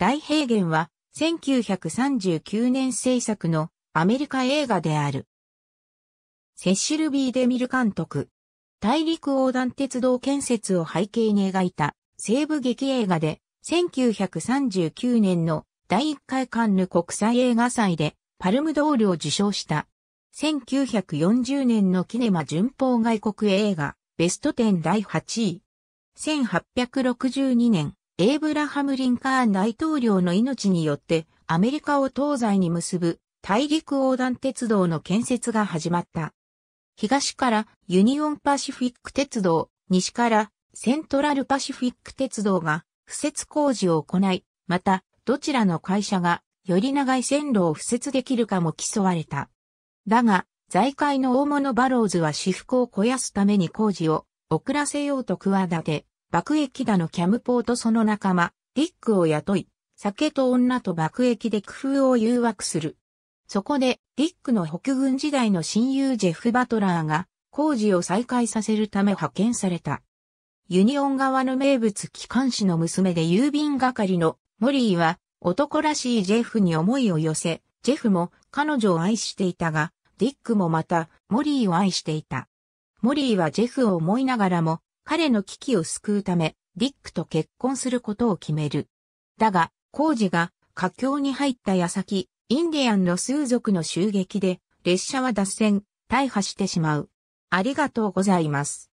大平原は1939年制作のアメリカ映画である。セッシルビー・デミル監督。大陸横断鉄道建設を背景に描いた西部劇映画で1939年の第1回カンヌ国際映画祭でパルムドールを受賞した。1940年のキネマ巡法外国映画ベスト10第8位。1862年エイブラハム・リンカーン大統領の命によってアメリカを東西に結ぶ大陸横断鉄道の建設が始まった。東からユニオンパシフィック鉄道、西からセントラルパシフィック鉄道が敷設工事を行い、またどちらの会社がより長い線路を敷設できるかも競われた。だが、財界の大物バローズは私服を肥やすために工事を遅らせようと企て、爆撃打のキャムポーとその仲間、ディックを雇い、酒と女と爆撃で工夫を誘惑する。そこで、ディックの北軍時代の親友ジェフ・バトラーが、工事を再開させるため派遣された。ユニオン側の名物機関士の娘で郵便係のモリーは、男らしいジェフに思いを寄せ、ジェフも彼女を愛していたが、ディックもまた、モリーを愛していた。モリーはジェフを思いながらも、彼の危機を救うため、ディックと結婚することを決める。だが、工事が佳境に入った矢先、インディアンの数族の襲撃で、列車は脱線、大破してしまう。ありがとうございます。